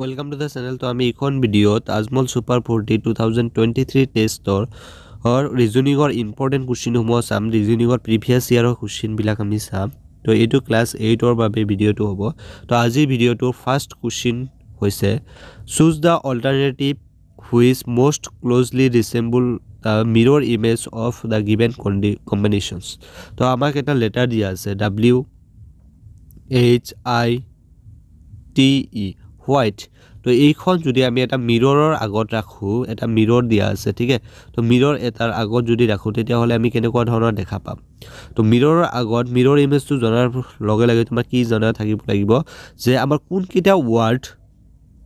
Welcome to the channel তো আমি এইখন ভিডিঅ'ত Ajmal super forty two thousand twenty three টেষ্টৰ ৰিজনিঙৰ ইম্পৰ্টেণ্ট কুৱেশ্যনসমূহ চাম ৰিজনিঙৰ প্ৰিভিয়াছ ইয়াৰৰ কুৱেশ্যনবিলাক আমি চাম তো এইটো ক্লাছ এইটৰ বাবে ভিডিঅ'টো হ'ব তো আজিৰ ভিডিঅ'টোৰ ফাৰ্ষ্ট কুৱেশ্যন হৈছে choose the alternative which most closely resemble the mirror image of the given কণ্ডি কম্বিনেশ্যনছ তো আমাক এটা লেটাৰ দিয়া আছে W H I T E white তো এইখন যদি আমি এটা মিৰৰৰ আগত ৰাখোঁ এটা মিৰৰ দিয়া আছে ঠিক আছে তো মিৰৰ এটাৰ আগত যদি ৰাখোঁ তেতিয়াহ'লে আমি কেনেকুৱা ধৰণৰ দেখা পাম তো মিৰৰ আগত মিৰৰ ইমেজটো জনাৰ লগে লগে তোমাৰ কি জনা থাকিব লাগিব যে আমাৰ কোনকেইটা ৱৰ্ড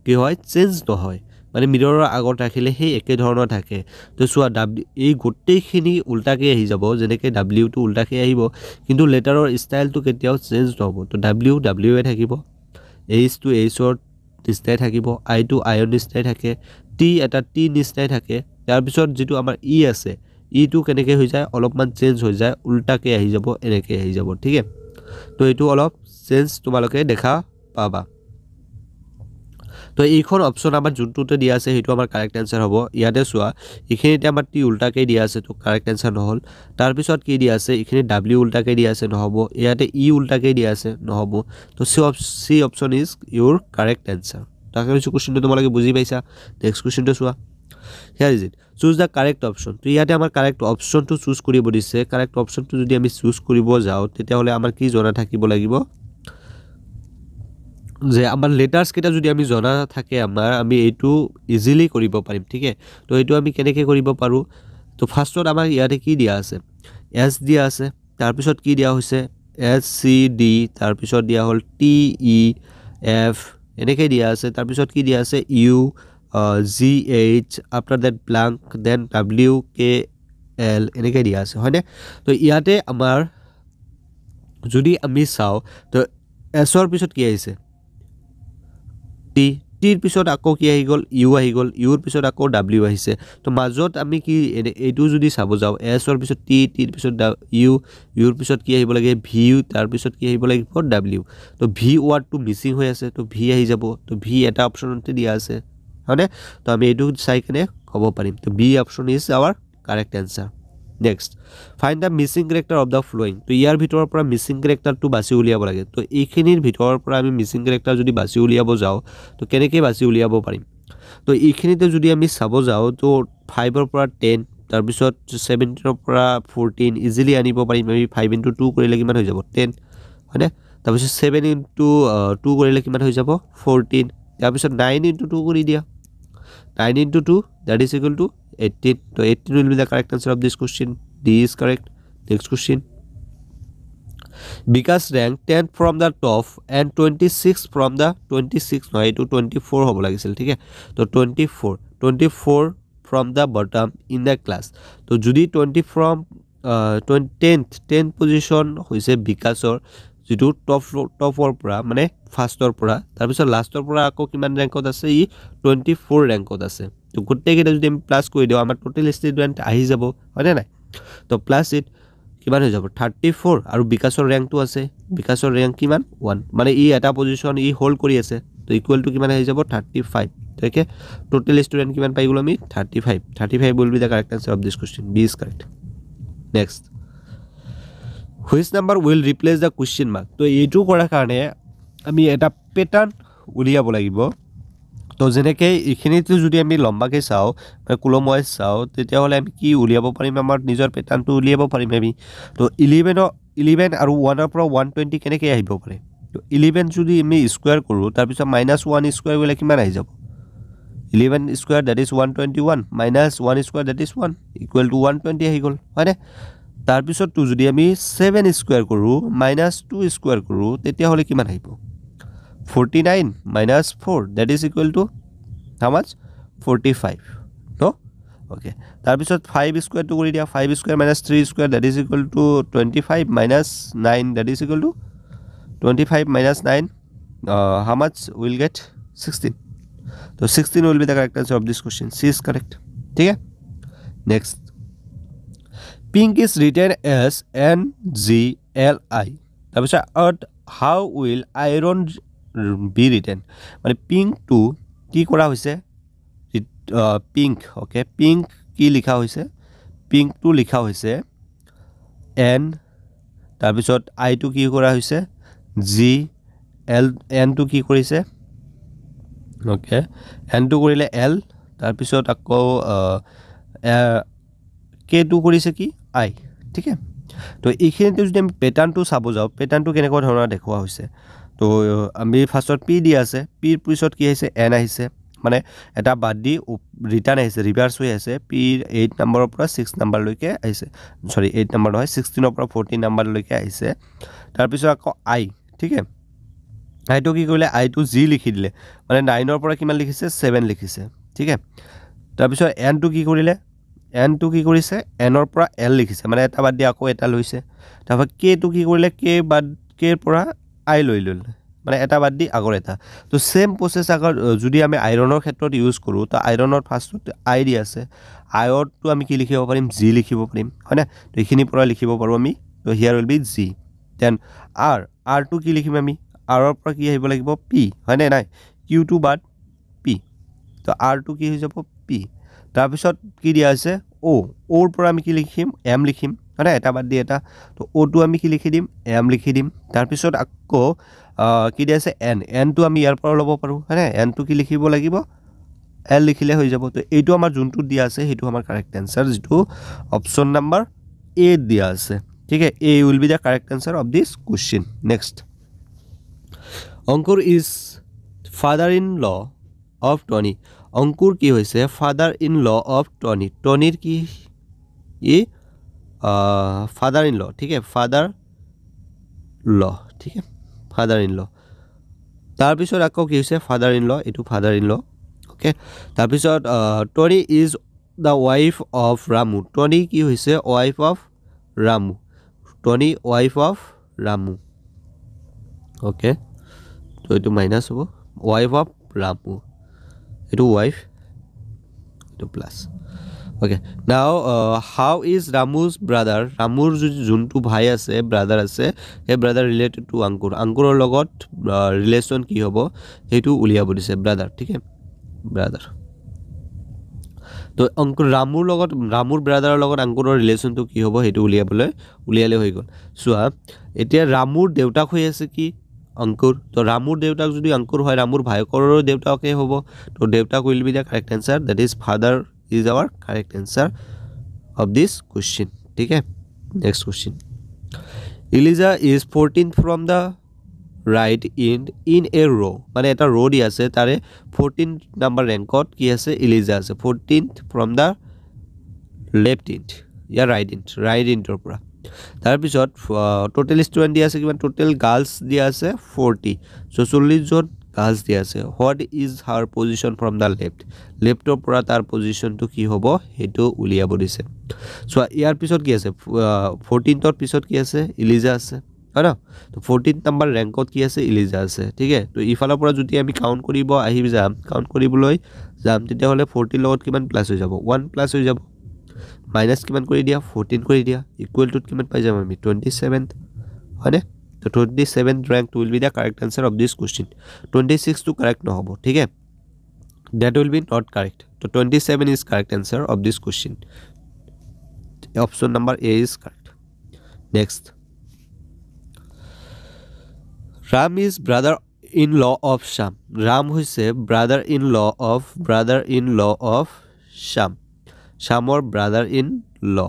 কি হয় চেঞ্জ নহয় মানে মিৰৰ আগত ৰাখিলে সেই একেধৰণৰ থাকে তো চোৱা ডাব্লিউ এই গোটেইখিনি উল্টাকৈ আহি যাব যেনেকৈ ডাব্লিউটো উল্টাকৈ আহিব কিন্তু লেটাৰৰ ষ্টাইলটো কেতিয়াও চেঞ্জ নহ'ব তো ডাব্লিউ ডাব্লিউৱে থাকিব এইচ টু এইচৰ নিচিনাই থাকিব আইটো আইৰ নিচিনাই থাকে টি এটা টি নিচিনাই থাকে তাৰপিছত যিটো আমাৰ ই e আছে ইটো e কেনেকৈ হৈ যায় অলপমান চেঞ্জ হৈ যায় উল্টাকৈ আহি যাব এনেকৈ আহি যাব ঠিক তো এইটো অলপ চেঞ্জ তোমালোকে দেখা পাবা তো এইখন অপশ্যন আমাৰ যোনটোতে দিয়া আছে সেইটো আমাৰ কাৰেক্ট এনচাৰ হ'ব ইয়াতে চোৱা এইখিনিতে আমাৰ টি উল্টাকৈ দিয়া আছে তো কাৰেক্ট এনচাৰ নহ'ল তাৰপিছত কি দিয়া আছে এইখিনি ডাব্লিউ উল্টাকৈ দিয়া আছে নহ'ব ইয়াতে ই e উল্টাকৈ দিয়া আছে নহ'ব তো চি অপ C option is your correct answer তাকে কৈছোঁ কুৱেশ্যনটো তোমালোকে বুজি পাইছা নেক্সট কুৱেশ্যনটো চোৱা here is it choose the correct option তো ইয়াতে আমাৰ কাৰেক্ট অপশ্যনটো চুজ কৰিব দিছে কাৰেক্ট অপশ্যনটো যদি আমি চুজ কৰিব যাওঁ তেতিয়াহ'লে আমাৰ কি জনা থাকিব লাগিব যে আমাৰ লেটাৰ্ছকেইটা যদি আমি জনা থাকে আমাৰ আমি এইটো ইজিলি কৰিব পাৰিম ঠিকে তো এইটো আমি কেনেকৈ কৰিব পাৰোঁ তো ফাৰ্ষ্টত আমাক ইয়াতে কি দিয়া আছে এছ দিয়া আছে তাৰপিছত কি দিয়া হৈছে এছ চি ডি তাৰপিছত দিয়া হ'ল টি ই e, এফ এনেকৈ দিয়া আছে তাৰপিছত কি দিয়া আছে U G H after then blank then W K L এনেকৈ দিয়া আছে হয়নে তো ইয়াতে আমাৰ যদি আমি চাওঁ তো এছৰ পিছত কি আহিছে টি টিৰ পিছত আকো কি আহি গল ইউ আহি গল ইউৰ পিছত আকো ডব্লিউ আহিছে তো মাজত আমি কি এটো যদি যাব যাব এসৰ পিছত টি টিৰ পিছত দা ইউ ইউৰ পিছত কি আহিব লাগে ভি আৰু পিছত কি আহিব লাগে ফর ডব্লিউ তো ভি ওয়ার্ড টু বিসি হৈ আছে তো ভি আহি যাব তো ভি এটা অপচনতে দিয়া আছে মানে তো আমি এটো চাইকেনে কব পাৰিম তো B option is our correct answer next find the missing character of the following তো ইয়াৰ ভিতৰৰ পৰা মিচিং কেৰেক্টাৰটো বাছি উলিয়াব লাগে তো এইখিনিৰ ভিতৰৰ পৰা আমি মিচিং কেৰেক্টাৰ যদি বাছি উলিয়াব যাওঁ তো কেনেকৈ বাছি উলিয়াব পাৰিম তো এইখিনিতে যদি আমি চাব যাওঁ তো ফাইভৰ পৰা টেন তাৰপিছত ছেভেণ্টিনৰ পৰা ফৰ্টিন ইজিলি আনিব পাৰিম আমি ফাইভ ইনটু টু কৰিলে কিমান হৈ যাব টেন হয়নে তাৰপিছত ছেভেন ইনটু টু কৰিলে কিমান হৈ যাব ফৰ্টিন তাৰপিছত নাইন ইনটু টু কৰি দিয়া nine into two that is equal to 18 to 18 will be the correct answer of this question d is correct next question because rank 10 from the top and 26 from the 26 no to 24 hobo like so 24 24 from the bottom in the class so judy 20 from uh 10th 10 position who is a because or যিটো top top ৰ পৰা মানে ফাৰ্ষ্টৰ পৰা তাৰপিছত লাষ্টৰ পৰা আকৌ কিমান ৰেংকত আছে ই টুৱেণ্টি ফ'ৰ ৰেংকত আছে তো গুটে কেটে যদি আমি প্লাস কই দিও আমা টোটাল স্টুডেন্ট আহি যাব হই না না তো প্লাস ইট কিমান হিজাব 34 আর বিকাশৰ ৰেংকটো আছে বিকাশৰ ৰেংক কিমান 1 মানে ই এটা পজিশন ই হোল্ড কৰি আছে তো ইকুৱেল টু কিমান হিজাব 35 ঠিক আছে টোটাল স্টুডেন্ট কিমান পাই গলো আমি 35 35 will be the correct answer of this question B is correct next which number will replace the question mark তো এটু কৰা কাৰণে আমি এটা প্যাটৰ্ণ উলিয়াব লাগিব তো যেনেকৈ এইখিনিতো যদি আমি লম্বাকৈ চাওঁ মানে কুলমৱাইজ চাওঁ তেতিয়াহ'লে আমি কি উলিয়াব পাৰিম আমাৰ নিজৰ পেটাৰ্ণটো উলিয়াব পাৰিম আমি তো ইলেভেনৰ ইলেভেন আৰু ওৱানৰ পৰা ওৱান টুৱেণ্টি কেনেকৈ আহিব পাৰে তো ইলেভেন যদি আমি স্কুৱাৰ কৰোঁ তাৰপিছত মাইনাছ ওৱান স্কুৱাৰ কৰিলে কিমান আহি যাব eleven square that is one twenty one minus one square that is one equal to one twenty আহি গ'ল হয়নে তাৰপিছততো যদি আমি ছেভেন স্কুৱাৰ কৰোঁ মাইনাছ টু স্কুৱেৰ কৰোঁ তেতিয়াহ'লে কিমান আহিব 49 minus 4 that is equal to how much 45 no okay that means 5 square to go 5 square minus 3 square that is equal to 25 minus 9 that is equal to 25 minus 9 uh, how much we will get 16 so 16 will be the correct answer of this question c is correct okay next pink is written as n g l i that means how will iron be written মানে পিংকটো কি কৰা হৈছে pink okay pink কি লিখা হৈছে পিংকটো লিখা হৈছে এন তাৰপিছত আইটো কি কৰা হৈছে জি এল এনটো কি কৰিছে অ'কে এনটো কৰিলে এল তাৰপিছত আকৌ কেটো কৰিছে কি আই ঠিকে তো এইখিনিতে যদি আমি পেটাৰ্ণটো চাব যাওঁ পেটাৰ্ণটো কেনেকুৱা ধৰণৰ দেখুওৱা হৈছে তো আমি ফাৰ্ষ্টত পি দি আছে পিৰ পিছত কি আহিছে এন আহিছে মানে এটা বাদ দি ৰিটাৰ্ণ আহিছে ৰিভাৰ্ছ হৈ আছে পিৰ এইট নম্বৰৰ পৰা ছিক্স নাম্বাৰলৈকে আহিছে চৰি এইট নাম্বাৰ নহয় ছিক্সটিনৰ পৰা ফৰ্টিন নাম্বাৰলৈকে আহিছে তাৰপিছত আকৌ আই ঠিক আইটো কি কৰিলে আইটো জি লিখি দিলে মানে নাইনৰ পৰা কিমান লিখিছে ছেভেন লিখিছে ঠিকে তাৰপিছত এনটো কি কৰিলে এনটো কি কৰিছে এনৰ পৰা এল লিখিছে মানে এটা বাদ দি আকৌ এটা লৈছে তাৰপৰা কেটো কি কৰিলে কে বাদ কেৰ পৰা আই লৈ ল মানে এটা বাদ দি আগৰ এটা তো ছেম প্ৰচেছ আগৰ যদি আমি আইৰণৰ ক্ষেত্ৰত ইউজ কৰোঁ তো আইৰণৰ ফাৰ্ষ্টত আই দি আছে আয়ৰটো আমি কি লিখিব পাৰিম জি লিখিব পাৰিম হয়নে তো এইখিনিৰ পৰা লিখিব পাৰোঁ আমি তো হিয়াৰ উইল বি জি দেন আৰ আৰটো কি লিখিম আমি আৰৰ পৰা কি আহিব লাগিব পি হয়নে নাই কিউটো বাদ পি তো আৰটো কি হৈ যাব পি তাৰপিছত কি দিয়া আছে অ' অ'ৰ পৰা আমি কি লিখিম এম লিখিম করে এটা বাদ দি এটা তো ওটু আমি কি লিখি দিম এম লিখি দিম তার পিছত আককো কি দি আছে এন এনটু আমি ইয়ার পর লব পারু হরে এনটু কি লিখিব লাগিব এল লিখিলে হৈ যাব তো এইটো আমার জুনটু দিয়া আছে হেতু আমার কারেক্ট আনসার যদু অপশন নাম্বার এ দিয়া আছে ঠিক আছে A will be the correct answer of this question next Ankur is father in law of Tony Ankur কি হইছে father in law of Tony টনির কি ই फादर इन लॉ ठीक है फादर लॉ ठीक है ফাদাৰ ইন ল তাৰপিছত আকৌ কি হৈছে ফাদাৰ ইন ল এইটো ফাদাৰ ইন ল অ'কে তাৰপিছত Tony is the wife of Ramu Tony কি হৈছে wife of Ramu Tony wife of Ramu okay তো এইটো মাইনাছ হ'ব ৱাইফ অফ ৰামু এইটো ৱাইফ এইটো plus okay now how is Ramu's brother ৰামুৰ যি যোনটো ভাই আছে ব্ৰাদাৰ আছে সেই ব্ৰাদাৰ ৰিলেটেড টু আংকুৰ আংকুৰৰ লগত ৰিলেশ্যন uh, কি হ'ব সেইটো উলিয়াব দিছে ব্ৰাদাৰ ঠিকে ব্ৰাদাৰ তো অংকুৰ ৰামুৰ লগত ৰামুৰ ব্ৰাদাৰৰ লগত আংকুৰৰ ৰিলেশ্যনটো কি হ'ব সেইটো উলিয়াবলৈ উলিয়ালে হৈ গ'ল চোৱা এতিয়া ৰামুৰ দেউতাক হৈ আছে কি অংকুৰ তো ৰামুৰ দেউতাক যদি অংকুৰ হয় ৰামুৰ ভায়েকৰো দেউতাকেই হ'ব তো দেউতাক will be the correct answer that is father is our correct answer of this question ठीक है next question Eliza is fourteen from the right in in a row' মানে এটা ৰ' দিয়া আছে তাৰে ফৰ্টিন নাম্বাৰ ৰেংকত কি আছে ইলিজা আছে fourteen from the left end ইয়াৰ ৰাইট ইণ্ট ৰাইট ইণ্টৰ পৰা তাৰপিছত টোটেল ষ্টুডেণ্ট দিয়া আছে কিমান টোটেল গাৰ্লছ দিয়া আছে ফৰ্টি চ' চল্লিছজন আজ দি আছে what is her position from the left left অপরা তার পজিশন তো কি হবো হেতু উলিয়াবো দিছে সো ইয়ার পিসড কি আছে 14th পিসড কি আছে এলিজা আছে হনা তো 14th নাম্বার র‍্যাঙ্ক আউট কি আছে এলিজা আছে ঠিক আছে তো ইফালা পড়া যদি আমি কাউন্ট করিবো আহি জাম কাউন্ট করিবলই জামwidetilde হলে 40 লগত কিমান প্লাস হ যাব 1 প্লাস হ যাব মাইনাস কিমান করি দিয়া 14 করি দিয়া ইকুয়াল টু কিমান পাই যাব আমি 27th হনে तो twenty seven rank will be the correct answer of this question twenty six तो करेक्ट नहब ठीक है that will be not correct तो twenty seven is correct answer of this question option number A is correct next Ram is brother in law of Shyam Ram হৈছে brother in law of brother in law of Shyam শ্যামৰ brother in law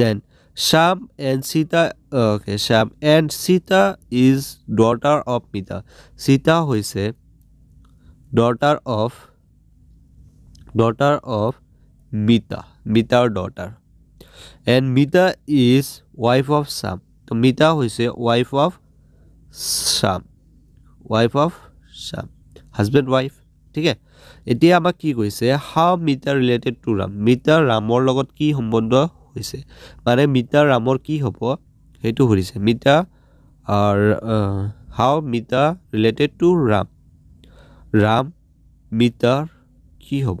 then Sham and Sita okay Sham and Sita is daughter of Mita. Sita hoise daughter of daughter of Mita. Mita daughter. And Mita is wife of Sam. So Mita hoise wife of Sam. Wife of Sam. Husband wife. ঠিকে এতিয়া আমাক কি কৈছে how মিটাৰ related to Ram মিটাৰ ৰামৰ লগত কি সম্বন্ধ হৈছে মানে মিতা ৰামৰ কি হ'ব সেইটো সুধিছে Mita how Mita related to Ram Ram মিতাৰ কি হ'ব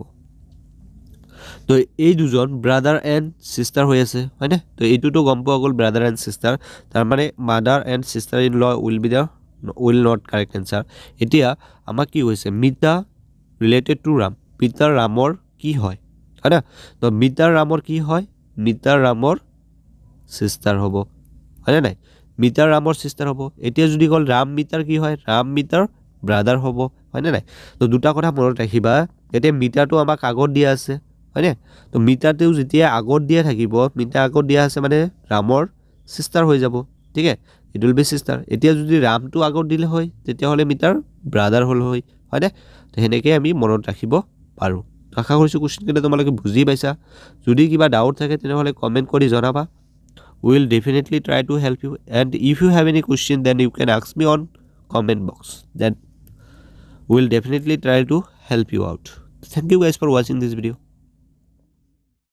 তো এই দুজন ব্ৰাদাৰ এণ্ড ছিষ্টাৰ হৈ আছে হয়নে তো এইটোতো গম পোৱা গ'ল ব্ৰাদাৰ এণ্ড ছিষ্টাৰ তাৰমানে mother and sister in law will be the will not correct answer এতিয়া আমাক কি হৈছে মিতা ৰিলেটেড টু ৰাম মিতা ৰামৰ কি হয় হয় না তো মিতা ৰামৰ কি হয় ৰামৰ ছিষ্টাৰ হ'ব হয়নে নাই মিতাৰ ৰামৰ ছিষ্টাৰ হ'ব এতিয়া যদি ক'ল ৰাম মিতাৰ কি হয় ৰাম মিতাৰ ব্ৰাদাৰ হ'ব হয়নে নাই তো দুটা কথা মনত ৰাখিবা এতিয়া মিতাটো আমাক আগত দিয়া আছে হয়নে ত' মিতাটো যেতিয়া আগত দিয়া থাকিব মিতা আগত দিয়া আছে মানে ৰামৰ ছিষ্টাৰ হৈ যাব ঠিক আছে ইট উইল বি ছিষ্টাৰ এতিয়া যদি ৰামটো আগত দিলে হয় তেতিয়াহ'লে মিতাৰ ব্ৰাদাৰ হ'ল হয় হয়নে ত' সেনেকৈয়ে আমি মনত ৰাখিব পাৰোঁ আশা করিছো क्वेश्चन কেটে তোমালোকে বুঝিয়ে পাইছা যদি কিবা डाउट থাকে তাহলে কমেন্ট করে জানাবা will definitely try to help you and if you have any question then you can ask me on comment box then will definitely try to help you out thank you guys for watching this video